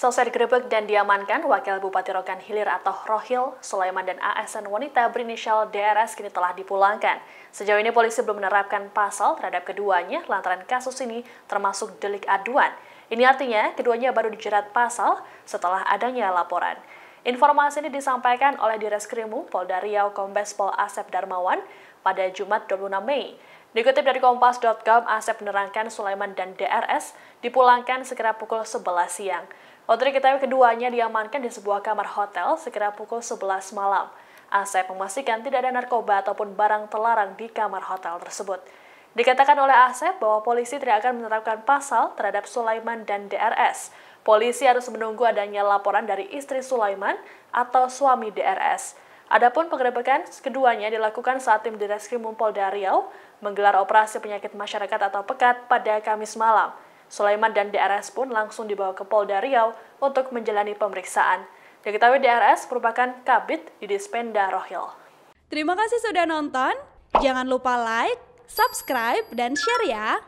Selesai digerebek dan diamankan, Wakil Bupati Rokan Hilir atau Rohil, Sulaiman dan ASN wanita berinisial DRS kini telah dipulangkan. Sejauh ini polisi belum menerapkan pasal terhadap keduanya lantaran kasus ini termasuk delik aduan. Ini artinya keduanya baru dijerat pasal setelah adanya laporan. Informasi ini disampaikan oleh Direskrimu Polda Riau Kombes Pol Asep Darmawan pada Jumat 26 Mei. Dikutip dari Kompas.com, Asep menerangkan Sulaiman dan DRS dipulangkan segera pukul 11 siang. Untuk diketahui keduanya diamankan di sebuah kamar hotel segera pukul 11 malam. Asep memastikan tidak ada narkoba ataupun barang terlarang di kamar hotel tersebut. Dikatakan oleh Asep bahwa polisi tidak akan menerapkan pasal terhadap Sulaiman dan DRS. Polisi harus menunggu adanya laporan dari istri Sulaiman atau suami DRS. Adapun penggerebekan keduanya dilakukan saat tim Ditreskrimum Polda Riau menggelar operasi penyakit masyarakat atau pekat pada Kamis malam. Sulaiman dan DRS pun langsung dibawa ke Polda Riau untuk menjalani pemeriksaan. Diketahui DRS merupakan kabit di Dispenda Rohil. Terima kasih sudah nonton. Jangan lupa like, subscribe, dan share ya.